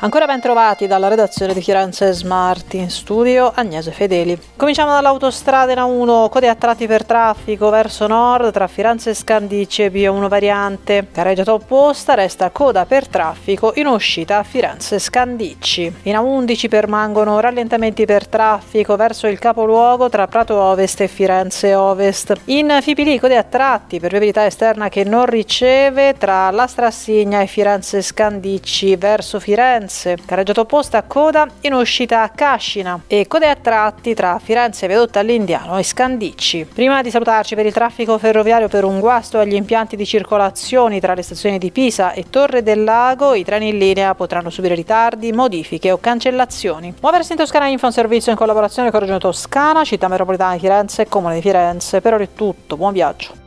Ancora ben trovati dalla redazione di Firenze Smart in studio Agnese Fedeli. Cominciamo dall'autostrada in A1, code a tratti per traffico verso nord tra Firenze e Scandice, via 1 variante. Carreggiata opposta resta coda per traffico in uscita a Firenze Scandicci. In A11 permangono rallentamenti per traffico verso il capoluogo tra Prato Ovest e Firenze Ovest. In Fipili code a tratti per viabilità esterna che non riceve tra la Strassigna e Firenze Scandicci verso Firenze Firenze, carreggiata opposta a Coda in uscita a Cascina e code a tratti tra Firenze Vedotta all'Indiano e Scandicci. Prima di salutarci per il traffico ferroviario per un guasto agli impianti di circolazione tra le stazioni di Pisa e Torre del Lago, i treni in linea potranno subire ritardi, modifiche o cancellazioni. Muoversi in Toscana Info un servizio in collaborazione con la Regione Toscana, Città Metropolitana di Firenze e Comune di Firenze. Per ora è tutto, buon viaggio.